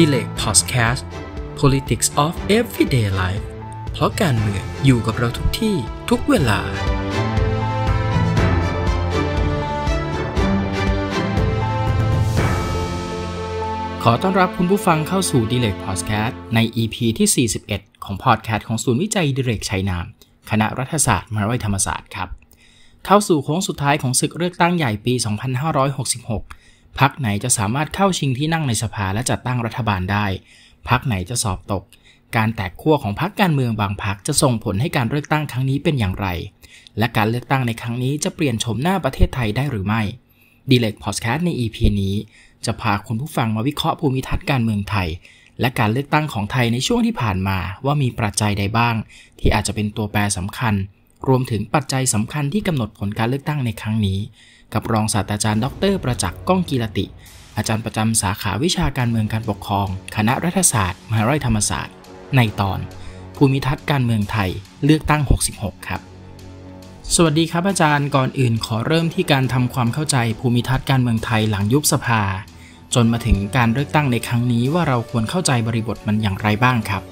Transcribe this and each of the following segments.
ดิเลกพอดแคสต์ politics of everyday life เพราะการเมืองอยู่กับเราทุกที่ทุกเวลา ขอต้อนรับคุณผู้ฟังเข้าสู่ดิเลกพอดแคสต์ ใน EP ีที่ 41 ของพอดแคสต์ ของศูนย์วิจัยดิเลกชัยนาม คณะรัฐศาสตร์มหาวิทยาลัยธรรมศาสตร์ครับ เข้าสู่โค้งสุดท้ายของศึกเลือกตั้งใหญ่ปี 2566พักไหนจะสามารถเข้าชิงที่นั่งในสภาและจัดตั้งรัฐบาลได้ พักไหนจะสอบตก การแตกขั้วของพักการเมืองบางพักจะส่งผลให้การเลือกตั้งครั้งนี้เป็นอย่างไร และการเลือกตั้งในครั้งนี้จะเปลี่ยนโฉมหน้าประเทศไทยได้หรือไม่ ดีเล็กพอดแคสต์ใน EP นี้ จะพาคุณผู้ฟังมาวิเคราะห์ภูมิทัศน์การเมืองไทย และการเลือกตั้งของไทยในช่วงที่ผ่านมาว่ามีปัจจัยใดบ้าง ที่อาจจะเป็นตัวแปรสำคัญ รวมถึงปัจจัยสำคัญที่กำหนดผลการเลือกตั้งในครั้งนี้กับรองศาสตราจารย์ดรประจักษ์ก้องกีรติ อาจารย์ประจำสาขาวิชาการเมืองการปกครอง คณะรัฐศาสตร์มหาวิทยาลัยธรรมศาสตร์ ในตอน ภูมิทัศน์การเมืองไทยเลือกตั้ง 66 ครับ สวัสดีครับอาจารย์ก่อนอื่น ขอเริ่มที่การทำความเข้าใจภูมิทัศน์การเมืองไทยหลังยุบสภา จนมาถึงการเลือกตั้งในครั้งนี้ว่าเราควรเข้าใจบริบทมันอย่างไรบ้างครับ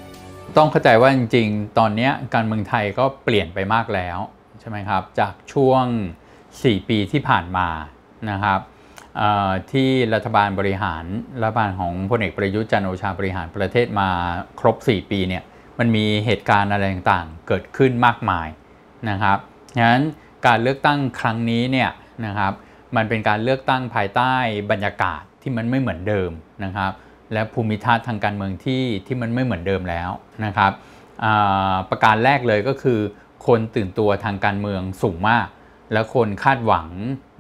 ต้องเข้าใจว่าจริงๆ ตอนนี้การเมืองไทยก็เปลี่ยนไปมากแล้ว ใช่ไหมครับ จากช่วง4 ปีที่ผ่านมานะครับที่รัฐบาลบริหารรัฐบาลของพลเอกประยุทธ์จันโอชาบริหารประเทศมาครบ 4 ปีเนี่ยมันมีเหตุการณ์อะไรต่างๆเกิดขึ้นมากมายนะครับฉะนั้นการเลือกตั้งครั้งนี้เนี่ยนะครับมันเป็นการเลือกตั้งภายใต้บรรยากาศที่มันไม่เหมือนเดิมนะครับและภูมิทัศน์ทางการเมืองที่ที่มันไม่เหมือนเดิมแล้วนะครับประการแรกเลยก็คือ คนตื่นตัวทางการเมืองสูงมากและคนคาดหวัง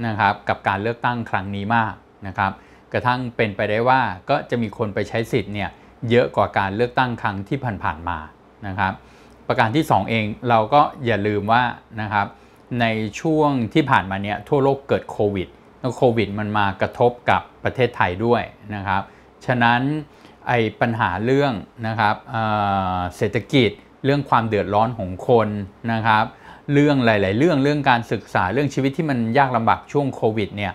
นะครับกับการเลือกตั้งครั้งนี้มากนะครับ กระทั่งเป็นไปได้ว่าก็จะมีคนไปใช้สิทธิ์เนี่ยเยอะกว่าการเลือกตั้งครั้งที่ผ่านๆมานะครับ ประการที่2เองเราก็อย่าลืมว่านะครับในช่วงที่ผ่านมาเนี่ยทั่วโลกเกิดโควิดแล้วโควิดมันมากระทบกับประเทศไทยด้วยนะครับ ฉะนั้นไอ้ปัญหาเรื่องนะครับเศรษฐกิจเรื่องความเดือดร้อนของคนนะครับเรื่องหลายๆเรื่องเรื่องการศึกษาเรื่องชีวิตที่มันยากลำบากช่วงโควิดเนี่ย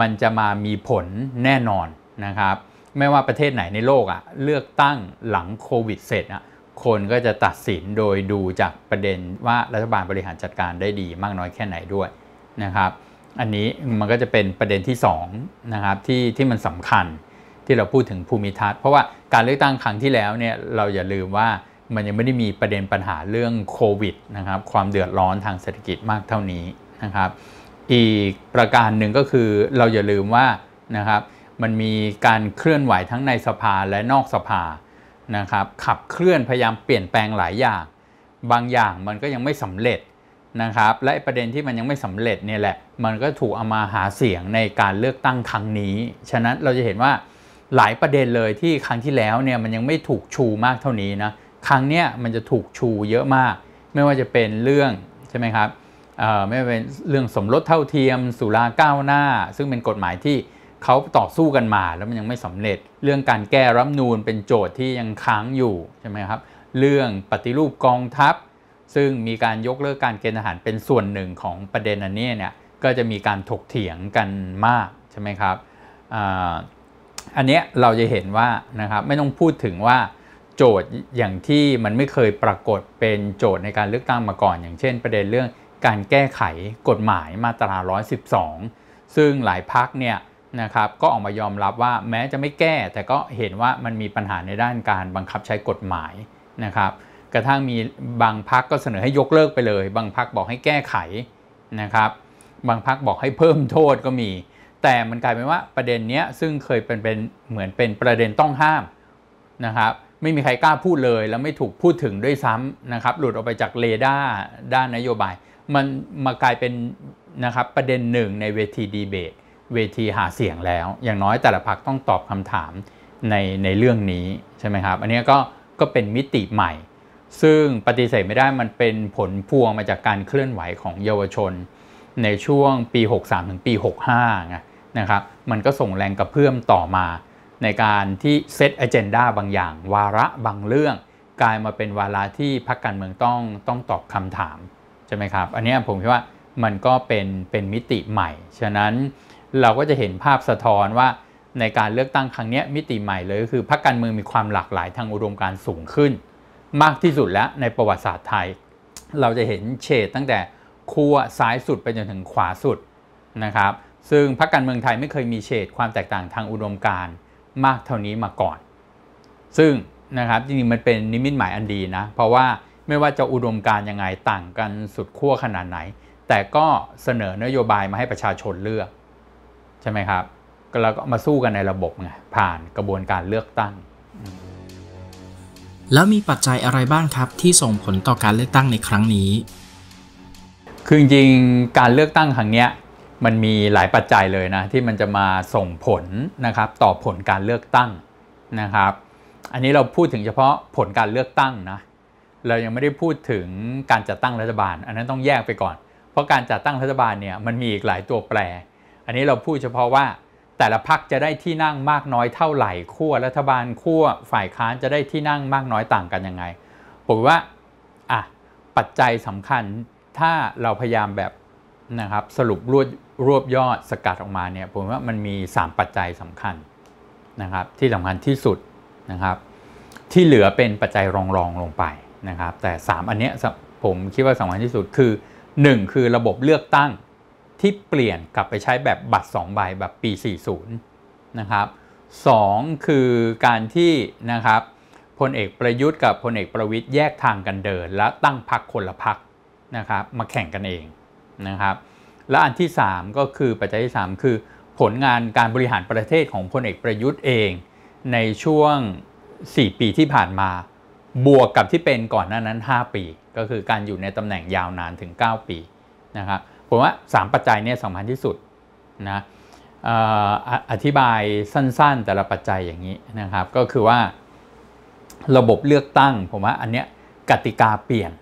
มันจะมามีผลแน่นอนนะครับไม่ว่าประเทศไหนในโลกอะเลือกตั้งหลังโควิดเสร็จอะคนก็จะตัดสินโดยดูจากประเด็นว่ารัฐบาลบริหารจัดการได้ดีมากน้อยแค่ไหนด้วยนะครับ อันนี้มันก็จะเป็นประเด็นที่2นะครับที่ที่มันสำคัญที่เราพูดถึงภูมิทัศน์เพราะว่าการเลือกตั้งครั้งที่แล้วเนี่ยเราอย่าลืมว่ามันยังไม่ได้มีประเด็นปัญหาเรื่องโควิดนะครับ ความเดือดร้อนทางเศรษฐกิจมากเท่านี้นะครับ อีกประการหนึ่งก็คือเราอย่าลืมว่านะครับมันมีการเคลื่อนไหวทั้งในสภาและนอกสภานะครับ ขับเคลื่อนพยายามเปลี่ยนแปลงหลายอย่าง บางอย่างมันก็ยังไม่สำเร็จนะครับ และประเด็นที่มันยังไม่สำเร็จเนี่ยแหละ มันก็ถูกเอามาหาเสียงในการเลือกตั้งครั้งนี้ ฉะนั้นเราจะเห็นว่าหลายประเด็นเลยที่ครั้งที่แล้วเนี่ยมันยังไม่ถูกชูมากเท่านี้นะครั้งเนี้ยมันจะถูกชูเยอะมาก ไม่ว่าจะเป็นเรื่องใช่ไหมครับไม่ว่าเป็นเรื่องสมรสเท่าเทียมสุราก้าวหน้า ซึ่งเป็นกฎหมายที่เขาต่อสู้กันมาแล้วมันยังไม่สำเร็จเรื่องการแก้รัฐนูนเป็นโจทย์ที่ยังค้างอยู่ใช่ไหมครับเรื่องปฏิรูปกองทัพ ซึ่งมีการยกเลิกการเกณฑ์ทหารเป็นส่วนหนึ่งของประเด็นอันนี้เนี่ยก็จะมีการถกเถียงกันมากใช่ไหมครับอันนี้เราจะเห็นว่านะครับไม่ต้องพูดถึงว่าโจทย์ อย่างที่ มันไม่เคยปรากฏเป็นโจทย์ในการเลือกตั้งมาก่อน อย่างเช่นประเด็นเรื่องการแก้ไขกฎหมายมาตรา112ซึ่งหลายพักเนี่ยนะครับก็ออกมายอมรับว่าแม้จะไม่แก้แต่ก็เห็นว่ามันมีปัญหาในด้านการบังคับใช้กฎหมายนะครับ กระทั่งมีบางพักก็เสนอให้ยกเลิกไปเลยบางพักบอกให้แก้ไขนะครับ บางพักบอกให้เพิ่มโทษก็มี แต่มันกลายเป็นว่าประเด็นนี้ซึ่งเคยเป็นเป็นเหมือนเป็นประเด็นต้องห้ามนะครับไม่มีใครกล้าพูดเลย แล้วไม่ถูกพูดถึงด้วยซ้ำนะครับหลุดออกไปจากเรดาร์ด้านนโยบาย มันมากลายเป็นนะครับประเด็นหนึ่งในเวทีดีเบต เวทีหาเสียงแล้ว อย่างน้อยแต่ละพรรคต้องตอบคำถามในในเรื่องนี้ ใช่ไหมครับ อันนี้ก็ก็เป็นมิติใหม่ ซึ่งปฏิเสธไม่ได้ มันเป็นผลพวงมาจากการเคลื่อนไหวของเยาวชน ในช่วงปี 63 ถึงปี 65นะครับมันก็ส่งแรงกระเพื่อมต่อมาในการที่เซตอเจนดาบางอย่าง วาระบางเรื่อง กลายมาเป็นวาระที่พรรคการเมืองต้องต้องตอบคำถามใช่ไหมครับอันนี้ผมคิดว่ามันก็เป็นเป็นมิติใหม่ฉะนั้นเราก็จะเห็นภาพสะท้อนว่า ในการเลือกตั้งครั้งนี้มิติใหม่เลยก็คือพรรคการเมืองมีความหลากหลายทางอุดมการสูงขึ้น มากที่สุดแล้วในประวัติศาสตร์ไทย เราจะเห็นเฉดตั้งแต่ขั้วซ้ายสุดไปจนถึงขวาสุดนะครับซึ่งพรรคการเมืองไทยไม่เคยมีเฉดความแตกต่างทางอุดมการณ์มากเท่านี้มาก่อน ซึ่งนะครับจริงๆมันเป็นนิมิตหมายอันดีนะ เพราะว่าไม่ว่าจะอุดมการยังไงต่างกันสุดขั้วขนาดไหน แต่ก็เสนอนโยบายมาให้ประชาชนเลือก ใช่ไหมครับแล้วก็มาสู้กันในระบบไงผ่านกระบวนการเลือกตั้ง แล้วมีปัจจัยอะไรบ้างครับที่ส่งผลต่อการเลือกตั้งในครั้งนี้ คือจริงการเลือกตั้งครั้งเนี้ยมันมีหลายปัจจัยเลยนะ ที่มันจะมาส่งผลนะครับต่อผลการเลือกตั้งนะครับ อันนี้เราพูดถึงเฉพาะผลการเลือกตั้งนะเรายังไม่ได้พูดถึงการจัดตั้งรัฐบาล อันนั้นต้องแยกไปก่อน เพราะการจัดตั้งรัฐบาลเนี่ยมันมีอีกหลายตัวแปร อันนี้เราพูดเฉพาะว่าแต่ละพักจะได้ที่นั่งมากน้อยเท่าไหร่ขั้วรัฐบาลขั้วฝ่ายค้านจะได้ที่นั่งมากน้อยต่างกันยังไงผมว่าอ่ะปัจจัยสำคัญ ถ้าเราพยายามแบบนะครับสรุปรวดรวบยอดสกัดออกมาเนี่ยผมว่ามันมี 3 ปัจจัยสำคัญนะครับ ที่สำคัญที่สุดนะครับ ที่เหลือเป็นปัจจัยรองรองลงไปนะครับ แต่ 3 อันเนี้ยผมคิดว่าสำคัญที่สุดคือ 1 คือระบบเลือกตั้งที่เปลี่ยนกลับไปใช้แบบบัตร2ใบแบบปี40นะครับ2 คือการที่นะครับพลเอกประยุทธ์กับพลเอกประวิทย์แยกทางกันเดิน และตั้งพรรคคนละพรรคนะครับ มาแข่งกันเองนะครับและอันที่ 3 ก็คือปัจจัยที่3คือผลงานการบริหารประเทศของพลเอกประยุทธ์เองในช่วง 4 ปีที่ผ่านมา บวกกับที่เป็นก่อนหน้านั้น 5 ปี ก็คือการอยู่ในตำแหน่งยาวนานถึง 9 ปีนะครับผมว่า 3 ปัจจัยนี้สำคัญที่สุดนะอธิบายสั้นๆแต่ละปัจจัยอย่างนี้นะครับก็คือว่า ระบบเลือกตั้งผมว่าอันเนี้ยกติกาเปลี่ยน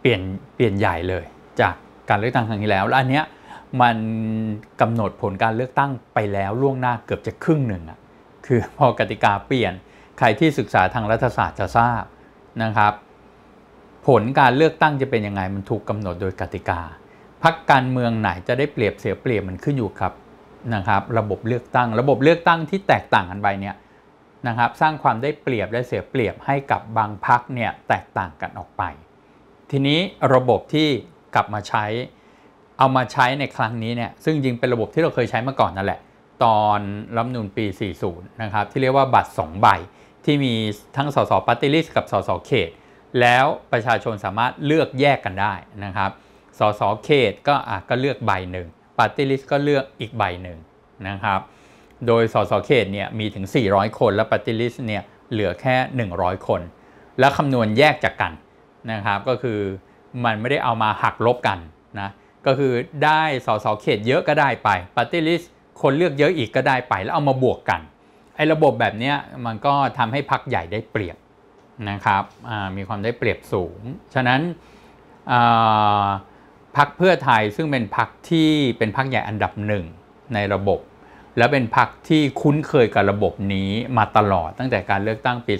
เปลี่ยน เปลี่ยนใหญ่เลยจากการเลือกตั้งครั้งที่แล้ว แล้วอันเนี้ยมันกำหนดผลการเลือกตั้งไปแล้วล่วงหน้าเกือบจะครึ่งหนึ่งอะคือพอกติกาเปลี่ยนใครที่ศึกษาทางรัฐศาสตร์จะทราบนะครับ ผลการเลือกตั้งจะเป็นยังไงมันถูกกาหนดโดยกติกาพักการเมืองไหนจะได้เปรียบเสียเปรียบมันขึ้นอยู่ครับนะครับ ระบบเลือกตั้ง ระบบเลือกตั้งที่แตกต่างกันไปเนี่ยนะครับ สร้างความได้เปรียบและเสียเปรียบให้กับบางพักเนี่ยแตกต่างกันออกไป ทีนี้ระบบที่กลับมาใช้เอามาใช้ในครั้งนี้เนี่ยซึ่งจริงเป็นระบบที่เราเคยใช้มาก่อนนั่นแหละ ตอนรัฐนูนปี 40นะครับที่เรียกว่าบัตร 2 ใบ ที่มีทั้งสสปาร์ตี้ลิสต์กับสสเขต แล้วประชาชนสามารถเลือกแยกกันได้นะครับสสเขตก็อ่ะก็เลือกใบหนึ่งปาร์ตี้ลิสต์ก็เลือกอีกใบหนึ่งนะครับโดยสสเขตเนี่ยมีถึง 400 คนและปฏิลิสเนี่ยเหลือแค่ 100 คน และคำนวณแยกจากกันนะครับก็คือมันไม่ได้เอามาหักลบกันนะ ก็คือได้สสเขตเยอะก็ได้ไปปาร์ตี้ลิสต์คนเลือกเยอะอีกก็ได้ไป แล้วเอามาบวกกัน ไอ้ระบบแบบนี้มันก็ทำให้พักใหญ่ได้เปรียบนะครับมีความได้เปรียบสูง ฉะนั้นพักเพื่อไทยซึ่งเป็นพักที่เป็นพักใหญ่อันดับหนึ่งในระบบ และเป็นพักที่คุ้นเคยกับระบบนี้มาตลอดตั้งแต่การเลือกตั้งปี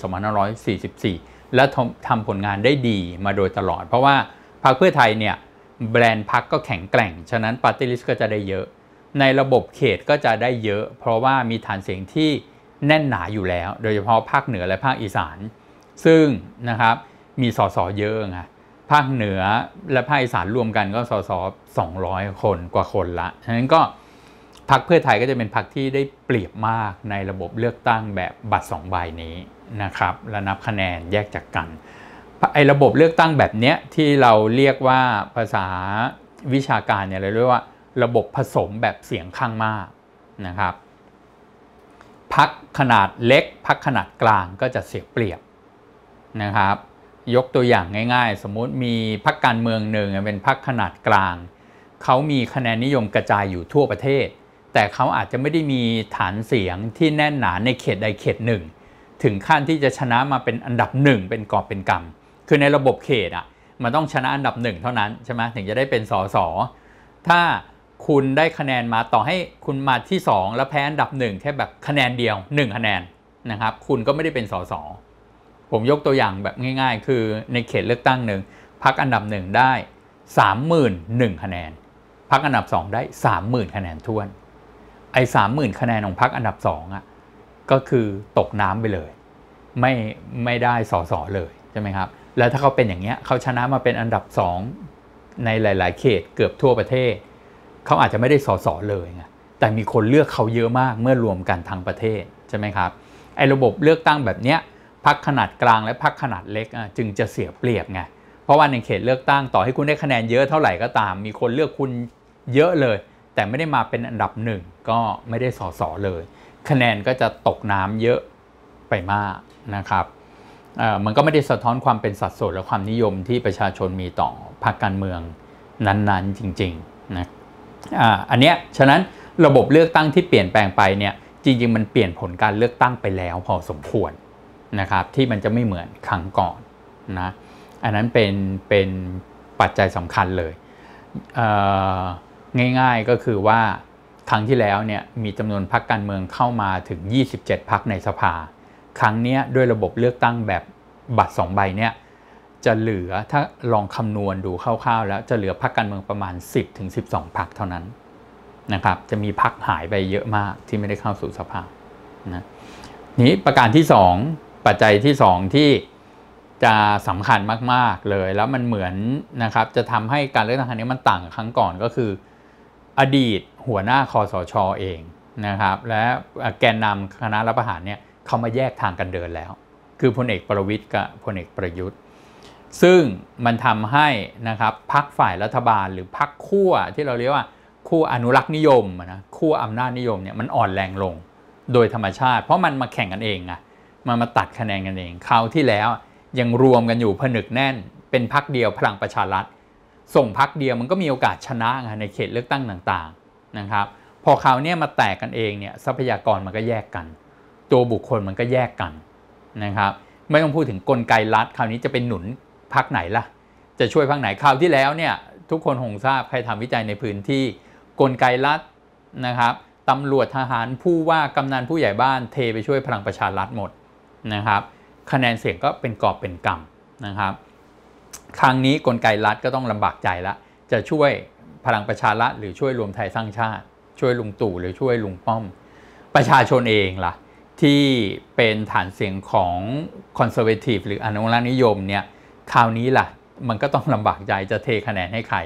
2544 และทำผลงานได้ดีมาโดยตลอดเพราะว่าพรรคเพื่อไทยเนี่ยแบรนด์พรรคก็แข็งแกร่งฉะนั้นปาร์ตี้ลิสต์ก็จะได้เยอะ ในระบบเขตก็จะได้เยอะ เพราะว่ามีฐานเสียงที่แน่นหนาอยู่แล้ว โดยเฉพาะภาคเหนือและภาคอีสาน ซึ่งนะครับมีสสเยอะไงภาคเหนือและภาคอีสานรวมกันก็สส200 คนกว่าคนละ ฉะนั้นก็พรรคเพื่อไทยก็จะเป็นพรรคที่ได้เปรียบมากในระบบเลือกตั้งแบบบัตร2ใบนี้นะครับและนับคะแนนแยกจากกันไอ้ระบบเลือกตั้งแบบเนี้ยที่เราเรียกว่าภาษาวิชาการเนี่ยเราเรียกว่าระบบผสมแบบเสียงข้างมากนะครับ พักขนาดเล็กพักขนาดกลางก็จะเสียเปรียบนะครับ ยกตัวอย่างง่าย ๆ สมมุติมีพักการเมืองหนึ่งเป็นพักขนาดกลางเขามีคะแนนนิยมกระจายอยู่ทั่วประเทศ แต่เขาอาจจะไม่ได้มีฐานเสียงที่แน่นหนาในเขตใดเขตหนึ่ง ถึงขั้นที่จะชนะมาเป็นอันดับหนึ่งเป็นกอบเป็นกำคือในระบบเขตอ่ะมันต้องชนะอันดับหนึ่งเท่านั้นใช่ไหมถึงจะได้เป็นสสถ้าคุณได้คะแนนมาต่อให้คุณมาที่ 2 แล้วแพ้อันดับหนึ่งแค่แบบคะแนนเดียว 1 คะแนนนะครับ คุณก็ไม่ได้เป็นสสผมยกตัวอย่างแบบง่าย ๆ คือในเขตเลือกตั้งหนึ่งพักอันดับหนึ่งได้3 1 0 0 0คะแนนพักอันดับ2ได้ 30,000 คะแนนท้วนไอ้สามหมื่นคะแนนของพักอันดับงอ่ะก็คือตกน้ำไปเลย ไม่ไม่ได้สอสอเลยใช่ไหมครับแล้วถ้าเขาเป็นอย่างเงี้ยเขาชนะมาเป็นอันดับสอง ในหลายๆ เขตเกือบทั่วประเทศ เขาอาจจะไม่ได้สอสอเลยไงแต่มีคนเลือกเขาเยอะมากเมื่อรวมกันทางประเทศ ใช่ไหมครับไอ้ระบบเลือกตั้งแบบเนี้ยพักขนาดกลางและพักขนาดเล็กจึงจะเสียเปรียบไงเพราะว่าในเขตเลือกตั้งต่อให้คุณได้คะแนนเยอะเท่าไหร่ก็ตาม มีคนเลือกคุณเยอะเลย แต่ไม่ได้มาเป็นอันดับหนึ่งก็ไม่ได้สอสอเลย คะแนนก็จะตกน้ำเยอะไปมากนะครับมันก็ไม่ได้สะท้อนความเป็นสัดส่วนและความนิยมที่ประชาชนมีต่อพรรคการเมือง นั้นๆจริงๆนะอันเนี้ยฉะนั้นระบบเลือกตั้งที่เปลี่ยนแปลงไปเนี่ยจริงๆมันเปลี่ยนผลการเลือกตั้งไปแล้วพอสมควรนะครับที่มันจะไม่เหมือนครั้ง ก่อนนะอันนั้นเป็นเป็นปัจจัยสำคัญเลยเง่ายๆก็คือว่า ครั้งที่แล้วเนี่ยมีจำนวนพรรคการเมืองเข้ามาถึง 27พรรคในสภาครั้งนี้ด้วยระบบเลือกตั้งแบบบัตร2ใบเนี่ยจะเหลือถ้าลองคำนวณดูคร่าวๆ แล้วจะเหลือพักการเมืองประมาณ 10-12ถึงพักเท่านั้นนะครับจะมีพักหายไปเยอะมากที่ไม่ได้เข้าสู่สภานะนี้ประการที่ 2 ปัจจัยที่2ที่จะสำคัญมากๆเลยแล้วมันเหมือนนะครับจะทำให้การเลือกตั้งครั้งนี้มันต่างครั้งก่อนก็คือ อดีตหัวหน้าคอสชอเองนะครับและแกนนำคณะรัฐประหารเนี่ยเขามาแยกทางกันเดินแล้ว คือพลเอกประวิทย์กับพลเอกประยุทธ์ ซึ่งมันทำให้นะครับพักฝ่ายรัฐบาลหรือพักคั่วที่เราเรียกว่า คู่อนุรักษ์นิยมนะคู่อำนาจนิยมเนี่ยมันอ่อนแรงลงโดยธรรมชาติ เพราะมันมาแข่งกันเองอะมันมาตัดคะแนนกันเองคราวที่แล้วยังรวมกันอยู่ผนึกแน่น เป็นพักเดียวพลังประชารัฐส่งพักเดียวมันก็มีโอกาสชนะในเขตเลือกตั้งต่างๆนะครับพอคราวนี้มาแตกกันเองเนี่ยทรัพยากรมันก็แยกกันตัวบุคคลมันก็แยกกัน นะครับ ไม่ต้องพูดถึงกลไกรัฐคราวนี้จะเป็นหนุนพักไหนล่ะ จะช่วยพักไหน คราวที่แล้วเนี่ย ทุกคนคงทราบใครทำวิจัยในพื้นที่กลไกรัฐนะครับตำรวจทหารผู้ว่ากำนันผู้ใหญ่บ้านเทไปช่วยพลังประชารัฐหมดนะครับ คะแนนเสียงก็เป็นกอบเป็นกำนะครับ ครั้งนี้กลไกรัฐก็ต้องลำบากใจละ จะช่วยพลังประชารัฐหรือช่วยรวมไทยสร้างชาติ ช่วยลุงตู่หรือช่วยลุงป้อม ประชาชนเองละ่ะที่เป็นฐานเสียงของคอนเซอร์เวทีฟหรืออนุรักษ์นิยมเนี่ย คราวนี้ล่ะมันก็ต้องลำบากใจจะเทคะแนนให้ใคร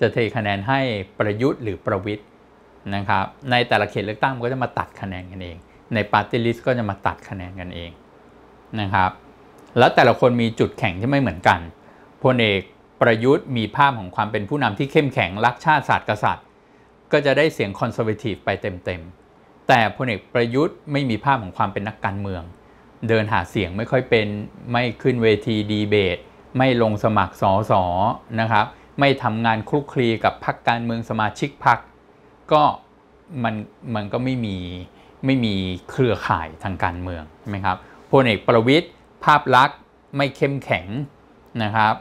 จะเทคะแนนให้ประยุทธ์หรือประวิทย์นะครับ ในแต่ละเขตเลือกตั้งก็จะมาตัดคะแนนกันเอง ในปาร์ตี้ลิสต์ก็จะมาตัดคะแนนกันเองนะครับ แล้วแต่ละคนมีจุดแข็งที่ไม่เหมือนกัน พลเอกประยุทธ์ มีภาพของความเป็นผู้นำที่เข้มแข็งรักชาติศาสตร์กษัตริย์ ก็จะได้เสียงคอนเซอร์เวทีฟไปเต็มๆแต่พลเอกประยุทธ์ไม่มีภาพของความเป็นนักการเมือง เดินหาเสียงไม่ค่อยเป็นไม่ขึ้นเวทีดีเบตไม่ลงสมัครสอสอนะครับไม่ทำงานคลุกคลีกับพรรคการเมืองสมาชิกพรรคก็มันมันก็ไม่มี ไม่มีเครือข่ายทางการเมืองใช่ไหมครับพลเอกประวิทย์ภาพลักษณ์ไม่เข้มแข็งนะครับ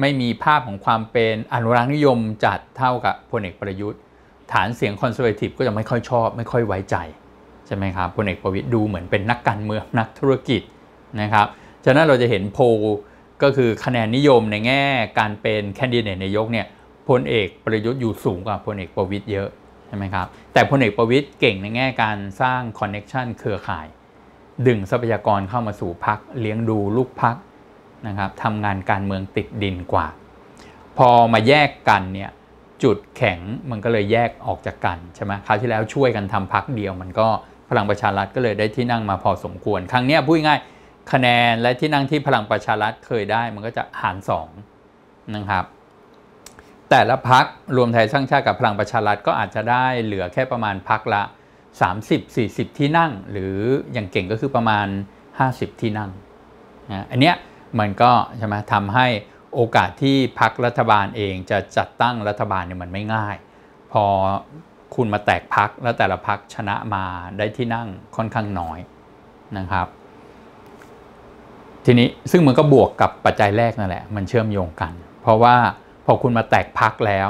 ไม่มีภาพของความเป็นอนุรักษ์นิยมจัดเท่ากับพลเอกประยุทธ์ฐานเสียงคอนเซอร์เวทีฟก็จะไม่ค่อยชอบ ไม่ค่อยไว้ใจ ใช่ไหมครับพลเอกประวิตยดูเหมือนเป็นนักการเมืองนักธุรกิจนะครับฉะนั้นเราจะเห็นโพลก็คือคะแนนนิยมในแง่การเป็นแคนดิเดตนายกเนี่ยพลเอกประยุทธ์อยู่สูงกว่าพลเอกประวิตยเยอะใช่ไหมครับแต่พลเอกประวิตยเก่งในแง่การสร้างคอนเน็ชันเครือข่าย ดึงทรัพยากรเข้ามาสู่พักเลี้ยงดูลูกพักนะครับทำงานการเมืองติดดินกว่า พอมาแยกกันเนี่ยจุดแข็งมันก็เลยแยกออกจากกันใช่ไหมคราวที่แล้วช่วยกันทำพักเดียวมันก็พลังประชารัฐก็เลยได้ที่นั่งมาพอสมควรครั้งนี้พูดง่ายคะแนนและที่นั่งที่พลังประชารัฐเคยได้มันก็จะหารงนะครับแต่ละพักรวมไทยสร้างชาติกับพลังประชารัฐก็อาจจะได้เหลือแค่ประมาณพักละ30-40 ที่นั่ง หรืออย่างเก่งก็คือประมาณ 50 ที่นั่งนะอันเนี้ยมันก็ใช่ไหมทำให้โอกาสที่พักรัฐบาลเองจะจัดตั้งรัฐบาลเนี่ยมันไม่ง่าย พอคุณมาแตกพักแล้วแต่ละพักชนะมาได้ที่นั่งค่อนข้างน้อยนะครับ ทีนี้ซึ่งมันก็บวกกับปัจจัยแรกนั่นแหละ มันเชื่อมโยงกัน เพราะว่าพอคุณมาแตกพักแล้ว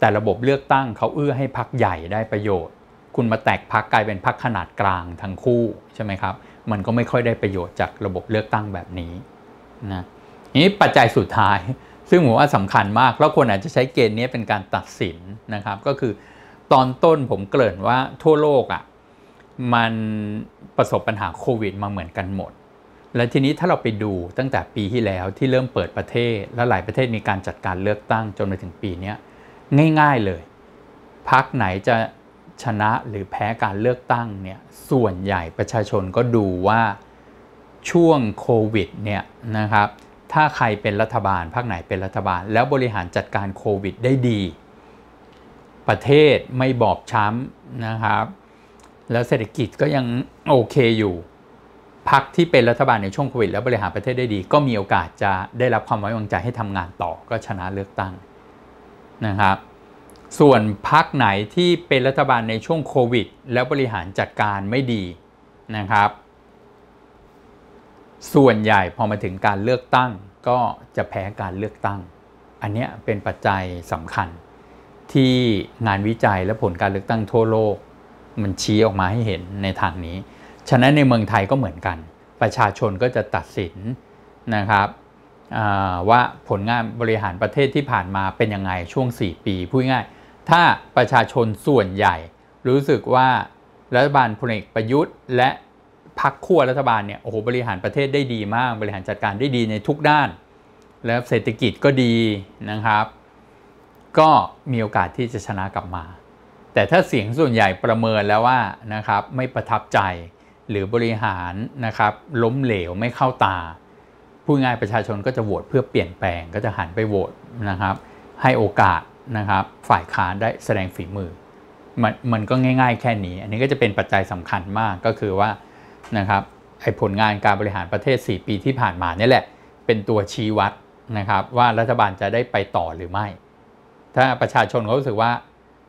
แต่ระบบเลือกตั้งเขาเอื้อให้พักใหญ่ได้ประโยชน์ คุณมาแตกพักกลายเป็นพักขนาดกลางทั้งคู่ใช่ไหมครับ มันก็ไม่ค่อยได้ประโยชน์จากระบบเลือกตั้งแบบนี้นะนี้ปัจจัยสุดท้าย ซึ่งผมว่าสำคัญมาก แล้วคนอาจจะใช้เกณฑ์นี้เป็นการตัดสินนะครับ ก็คือตอนต้นผมเกริ่นว่าทั่วโลกอะ่ะมันประสบปัญหาโควิดมาเหมือนกันหมด และทีนี้ถ้าเราไปดูตั้งแต่ปีที่แล้วที่เริ่มเปิดประเทศและหลายประเทศ มีการจัดการเลือกตั้งจนมาถึงปีนี้ง่ายๆเลย พักไหนจะชนะหรือแพ้การเลือกตั้งเนี่ยส่วนใหญ่ประชาชนก็ดูว่าช่วงโควิด เนี่ยนะครับถ้าใครเป็นรัฐบาลภาคไหนเป็นรัฐบาลแล้วบริหารจัดการโควิด ได้ดี ประเทศไม่บอบช้ำนะครับ แล้วเศรษฐกิจก็ยังโอเคอยู่พักที่เป็นรัฐบาลในช่วงโควิดแล้วบริหารประเทศได้ดี ก็มีโอกาสจะได้รับความไว้วางใจให้ทำงานต่อก็ชนะเลือกตั้งนะครับ ส่วนพักไหนที่เป็นรัฐบาลในช่วงโควิด แล้วบริหารจัดการไม่ดีนะครับส่วนใหญ่พอมาถึงการเลือกตั้งก็จะแพ้การเลือกตั้ง อันนี้เป็นปัจจัยสำคัญ ที่งานวิจัยและผลการเลือกตั้งทั่วโลก มันชี้ออกมาให้เห็นในทางนี้ ฉะนั้นในเมืองไทยก็เหมือนกัน ประชาชนก็จะตัดสินนะครับว่าผลงานบริหารประเทศที่ผ่านมาเป็น ยังไง ช่วง 4 ปี พูดง่ายถ้าประชาชนส่วนใหญ่รู้สึกว่ารัฐบาลพลเอกประยุทธ์และพักขั้วรัฐบาลเนี่ยโอ้โหบริหารประเทศได้ดีมาก บริหารจัดการได้ดีในทุกด้าน แล้วเศรษฐกิจก็ดีนะครับ ก็มีโอกาสที่จะชนะกลับมา แต่ถ้าเสียงส่วนใหญ่ประเมินแล้วว่านะครับไม่ประทับใจหรือบริหารนะครับล้มเหลวไม่เข้าตาผู้ง่ายประชาชนก็จะโหวตเพื่อเปลี่ยนแปลง ก็จะหันไปโหวตนะครับ ให้โอกาสนะครับ ฝ่ายค้านได้แสดงฝีมือมันมันก็ง่าย ๆ แค่นี้ อันนี้ก็จะเป็นปัจจัยสำคัญมากก็คือว่านะครับไอผลงานการบริหารประเทศ 4 ปีที่ผ่านมาเนี่ยแหละ เป็นตัวชี้วัดนะครับว่ารัฐบาลจะได้ไปต่อหรือไม่ ถ้าประชาชนเขารู้สึกว่า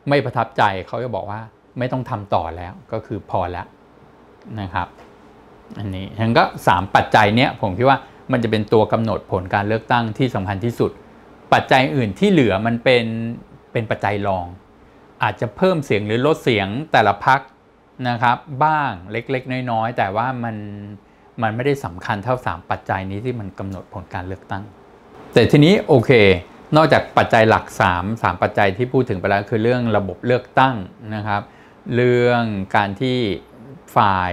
ไม่ประทับใจเขาจะบอกว่าไม่ต้องทำต่อแล้วก็คือพอแล้วนะครับอันนี้ทั้งก็ 3 ปัจจัยเนี้ย ผมคิดว่ามันจะเป็นตัวกำหนดผลการเลือกตั้งที่สำคัญที่สุด ปัจจัยอื่นที่เหลือมันเป็นเป็นปัจจัยรอง อาจจะเพิ่มเสียงหรือลดเสียงแต่ละพักนะครับ บ้างเล็กๆ น้อยๆ แต่ว่ามัน มัน ไม่ได้สำคัญเท่า 3 ปัจจัยนี้ที่มันกำหนดผลการเลือกตั้ง แต่ ทีนี้โอเค นอกจากปัจจัยหลัก 3 3 ปัจจัยที่พูดถึงไปแล้วคือเรื่องระบบเลือกตั้งนะครับ เรื่องการที่ฝ่าย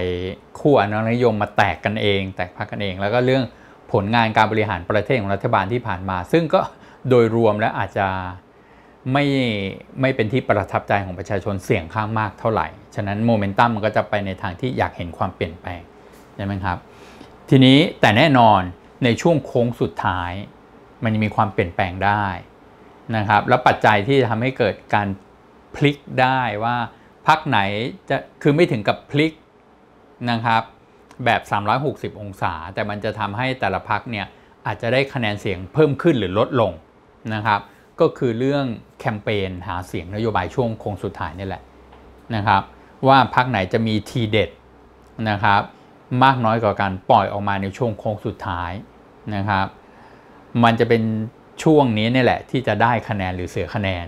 คู่อนุนิยมมาแตกกันเอง แตกพักกันเอง แล้วก็เรื่องผลงานการบริหารประเทศของรัฐบาลที่ผ่านมา ซึ่งก็โดยรวมแล้วอาจจะไม่ไม่เป็นที่ประทับใจของประชาชนเสี่ยงข้างมากเท่าไหร่ ฉะนั้นโมเมนตัมมันก็จะไปในทางที่อยากเห็นความเปลี่ยนแปลงใช่ไหมครับ ทีนี้แต่แน่นอนในช่วงโค้งสุดท้าย มันมีความเปลี่ยนแปลงได้นะครับ แล้วปัจจัยที่จะทำให้เกิดการพลิกได้ว่าพักไหนจะคือไม่ถึงกับพลิกนะครับ แบบ 360 องศา แต่มันจะทำให้แต่ละพักเนี่ยอาจจะได้คะแนนเสียงเพิ่มขึ้นหรือลดลงนะครับ ก็คือเรื่องแคมเปญหาเสียงนโยบายช่วงโค้งสุดท้ายนี่แหละนะครับ ว่าพักไหนจะมีทีเด็ดนะครับ มากน้อยกว่ากันปล่อยออกมาในช่วงโค้งสุดท้ายนะครับ มันจะเป็นช่วงนี้นี่แหละที่จะได้คะแนนหรือเสียคะแนน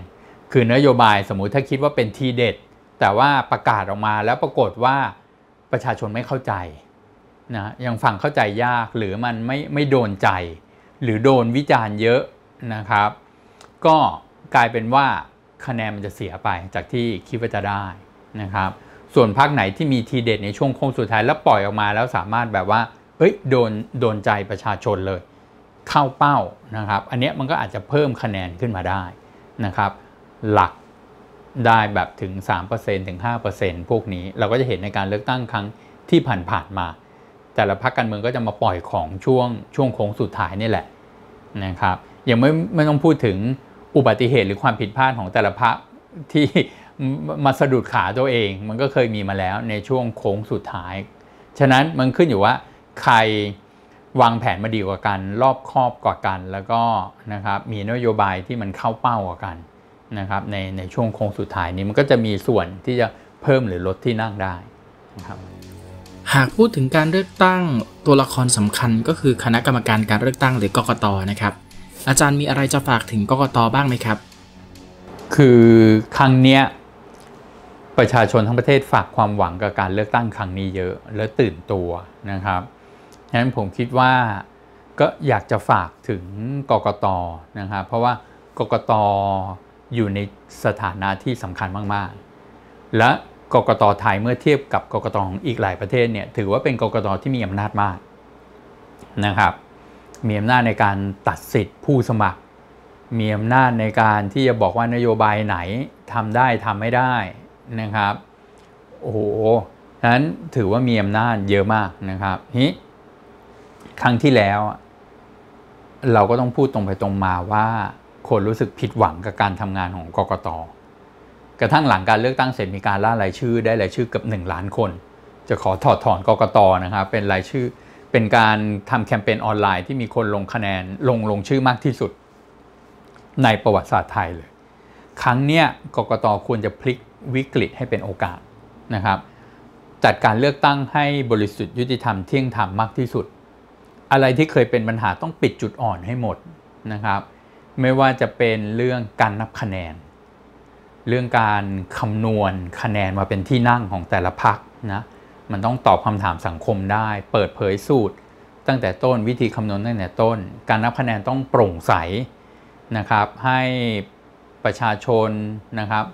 คือนโยบายสมมุติถ้าคิดว่าเป็นทีเด็ด แต่ว่าประกาศออกมาแล้วปรากฏว่าประชาชนไม่เข้าใจนะยังฟังเข้าใจยากหรือมันไม่ไม่โดนใจ หรือโดนวิจารณ์เยอะนะครับ ก็กลายเป็นว่าคะแนนมันจะเสียไปจากที่คิดว่าจะได้นะครับ ส่วนพักไหนที่มีทีเด็ดในช่วงโค้งสุดท้ายแล้วปล่อยออกมา แล้วสามารถแบบว่า เฮ้ยโดนโดนใจประชาชนเลย เข้าเป้านะครับ อันนี้มันก็อาจจะเพิ่มคะแนนขึ้นมาได้นะครับ หลักได้แบบถึง 3%ถึง 5%พวกนี้เราก็จะเห็นในการเลือกตั้งครั้งที่ผ่านๆมา แต่ละพรรคการเมืองก็จะมาปล่อยของช่วงช่วงโค้งสุดท้ายนี่แหละนะครับยังไม่ไม่ต้องพูดถึงอุบัติเหตุหรือความผิดพลาดของแต่ละพระที่มาสะดุดขาตัวเอง มันก็เคยมีมาแล้วในช่วงโค้งสุดท้ายฉะนั้นมันขึ้นอยู่ว่าใครวางแผนมาดีกว่ากันรอบครอบกว่ากัน แล้วก็นะครับมีนโยบายที่มันเข้าเป้ากว่ากันนะครับ ในในช่วงโค้งสุดท้ายนี้มันก็จะมีส่วนที่จะเพิ่มหรือลดที่นั่งได้นะครับหากพูดถึงการเลือกตั้งตัวละครสำคัญก็คือคณะกรรมการการเลือกตั้งหรือกกตนะครับอาจารย์มีอะไรจะฝากถึงกกตบ้างไหมครับ คือครั้งเนี้ย ประชาชนทั้งประเทศฝากความหวังกับการเลือกตั้งครั้งนี้เยอะ และตื่นตัวนะครับฉะนั้นผมคิดว่าก็อยากจะฝากถึงกกตนะครับเพราะว่ากกตอยู่ในสถานะที่สำคัญมากๆ และกกตไทยเมื่อเทียบกับกกตของอีกหลายประเทศเนี่ยถือว่าเป็นกกตที่มีอำนาจมากนะครับมีอำนาจในการตัดสิทธิ์ ผู้สมัคร มีอำนาจในการที่จะบอกว่านโยบายไหนทำได้ทำไม่ได้นะครับ โอ้โหนั้นถือว่ามีอำนาจเยอะมากนะครับ ครั้งที่แล้ว เราก็ต้องพูดตรงไปตรงมาว่า คนรู้สึกผิดหวังกับการทำงานของกกต กระทั่งหลังการเลือกตั้งเสร็จมีการล่ารายชื่อได้รายชื่อกับ1 ล้านคน จะขอถอดถอนกกตนะครับ เป็นรายชื่อเป็นการทำแคมเปญออนไลน์ที่มีคนลงคะแนนลงลงชื่อมากที่สุด ในประวัติศาสตร์ไทยเลย ครั้งเนี้ยกกตควรจะพลิกวิกฤตให้เป็นโอกาสนะครับ จัดการเลือกตั้งให้บริสุทธิ์ยุติธรรมเที่ยงธรรมมากที่สุด อะไรที่เคยเป็นปัญหาต้องปิดจุดอ่อนให้หมดนะครับ ไม่ว่าจะเป็นเรื่องการนับคะแนน เรื่องการคำนวณคะแนนมาเป็นที่นั่งของแต่ละพักนะมันต้องตอบคำถามสังคมได้ เปิดเผยสูตร ตั้งแต่ต้นวิธีคำนวณตั้งแต่ต้น การนับคะแนนต้องโปร่งใสนะครับ ให้ประชาชนนะครับ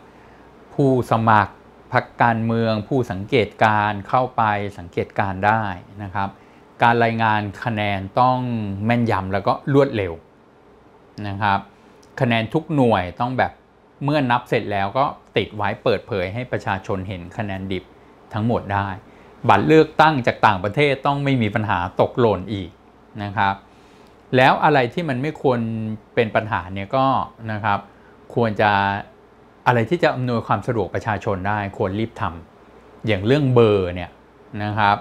ผู้สมัครพรรคการเมืองผู้สังเกตการเข้าไปสังเกตการได้นะครับ การรายงานคะแนนต้องแม่นยำแล้วก็รวดเร็วนะครับ คะแนนทุกหน่วยต้องแบบเมื่อนับเสร็จแล้วก็ติดไว้เปิดเผย ให้ประชาชนเห็นคะแนนดิบทั้งหมดได้บัตรเลือกตั้งจากต่างประเทศต้องไม่มีปัญหาตกหล่นอีกนะครับ แล้วอะไรที่มันไม่ควรเป็นปัญหาเนี่ยก็นะครับควรจะอะไรที่จะอำนวยความสะดวกประชาชนได้ควรรีบทำอย่างเรื่องเบอร์เนี่ยนะครับ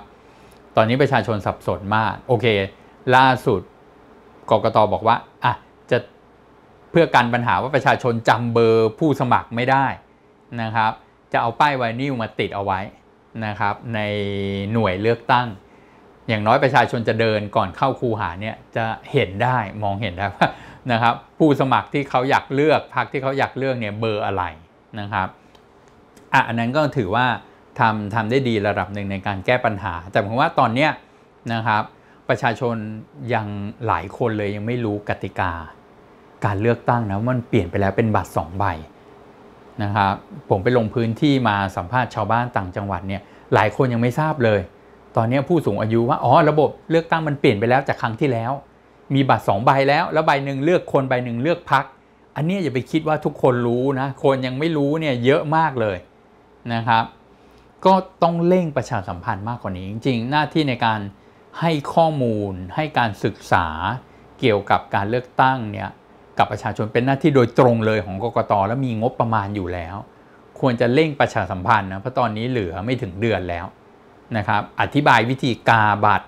ตอนนี้ประชาชนสับสนมากโอเคล่าสุดกกตอบอกว่าอ่ะจะเพื่อกันปัญหาว่าประชาชนจำเบอร์ผู้สมัครไม่ได้นะครับ จะเอาป้ายไวนิลมาติดเอาไว้นะครับในหน่วยเลือกตั้ง อย่างน้อยประชาชนจะเดินก่อนเข้าคูหาเนี่ยจะเห็นได้มองเห็นได้ว่านะครับผู้สมัครที่เขาอยากเลือกพรรคที่เขาอยากเลือกเนี่ยเบอร์อะไรนะครับอ่ะอันนั้นก็ถือว่าทำทำได้ดีระดับหนึ่งในการแก้ปัญหา แต่ผมว่าตอนเนี้ยนะครับประชาชนยังหลายคนเลยยังไม่รู้กติกา การเลือกตั้งนะมันเปลี่ยนไปแล้วเป็นบัตร2ใบนะครับผมไปลงพื้นที่มาสัมภาษณ์ชาวบ้านต่างจังหวัดเนี่ยหลายคนยังไม่ทราบเลย ตอนนี้ผู้สูงอายุว่าอ๋อระบบเลือกตั้งมันเปลี่ยนไปแล้วจากครั้งที่แล้ว มีบัตร2ใบแล้วแล้วใบหนึ่งเลือกคนใบหนึ่งเลือกพักอันนี้อย่าไปคิดว่าทุกคนรู้นะคนยังไม่รู้เนี่ยเยอะมากเลยนะครับ ก็ต้องเร่งประชาสัมพันธ์มากกว่านี้ จริงๆหน้าที่ในการให้ข้อมูลให้การศึกษา เกี่ยวกับการเลือกตั้งเนี่ยกับประชาชนเป็นหน้าที่โดยตรงเลยของกกตและมีงบประมาณอยู่แล้ว ควรจะเร่งประชาสัมพันธ์นะเพราะตอนนี้เหลือไม่ถึงเดือนแล้วนะครับ อธิบายวิธีกาบัตร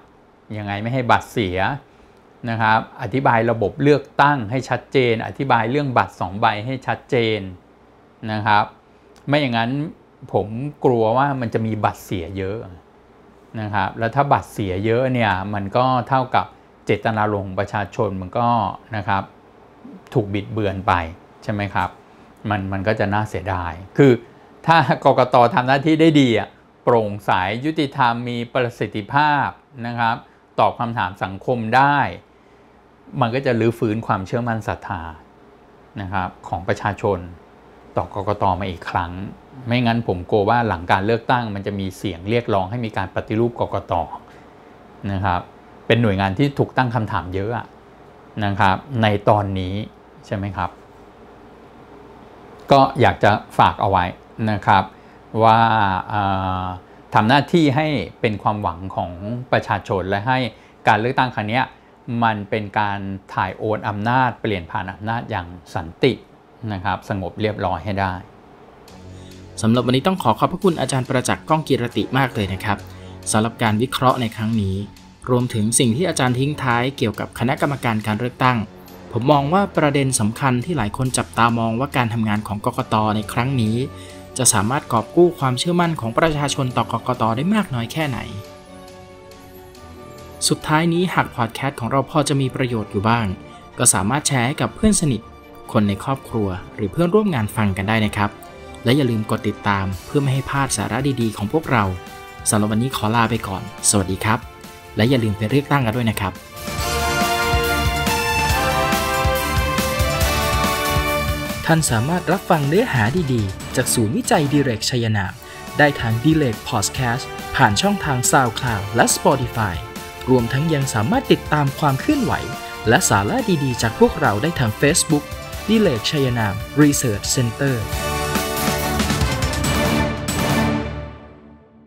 ยังไงไม่ให้บัตรเสียนะครับ อธิบายระบบเลือกตั้งให้ชัดเจน อธิบายเรื่องบัตร 2 ใบให้ชัดเจนนะครับ ไม่อย่างนั้นผมกลัวว่ามันจะมีบัตรเสียเยอะนะครับ แล้วถ้าบัตรเสียเยอะเนี่ยมันก็เท่ากับเจตนารมณ์ประชาชนมันก็นะครับถูกบิดเบือนไปใช่ไหมครับมันมันก็จะน่าเสียดาย คือถ้ากกตทำหน้าที่ได้ดีอ่ะโปร่งใสยยุติธรรมมีประสิทธิภาพนะครับตอบคำถามสังคมได้ มันก็จะรื้อฟื้นความเชื่อมั่นศรัทธานะครับ ของประชาชนต่อกกตมาอีกครั้ง ไม่งั้นผมกลัวว่าหลังการเลือกตั้งมันจะมีเสียงเรียกร้องให้มีการปฏิรูปกกตนะครับ เป็นหน่วยงานที่ถูกตั้งคำถามเยอะอะนะครับในตอนนี้ใช่ไหมครับ ก็อยากจะฝากเอาไว้นะครับ ว่าทำหน้าที่ให้เป็นความหวังของประชาชน และให้การเลือกตั้งครั้งนี้ มันเป็นการถ่ายโอนอำนาจเปลี่ยนผ่านอำนาจอย่างสันตินะครับสงบเรียบร้อยให้ได้สำหรับวันนี้ต้องขอขอบพระคุณอาจารย์ประจักษ์ก้องกิรติมากเลยนะครับสำหรับการวิเคราะห์ในครั้งนี้รวมถึงสิ่งที่อาจารย์ทิ้งท้ายเกี่ยวกับคณะกรรมการการเลือกตั้ง ผมมองว่าประเด็นสำคัญที่หลายคนจับตามองว่าการทำงานของกกตในครั้งนี้ จะสามารถกอบกู้ความเชื่อมั่นของประชาชนต่อกกตได้มากน้อยแค่ไหน สุดท้ายนี้หากพอดแคสต์ของเราพอจะมีประโยชน์อยู่บ้าง ก็สามารถแชร์ให้กับเพื่อนสนิท คนในครอบครัว หรือเพื่อนร่วมงานฟังกันได้นะครับ และอย่าลืมกดติดตามเพื่อไม่ให้พลาดสาระดีๆ ของพวกเราสำหรับวันนี้ขอลาไปก่อน สวัสดีครับและอย่าลืมไปเลือกตั้งกันด้วยนะครับ ท่านสามารถรับฟังเนื้อหาดีๆ จากศูนย์วิจัยดีเรกชัยนามได้ทางดีเรกพอดแคสต์ผ่านช่องทาง SoundCloud และ Spotify รวมทั้งยังสามารถติดตามความเคลื่อนไหว และสาระดีๆ จากพวกเราได้ทาง Facebook ดีเลกชัยนาม Research Center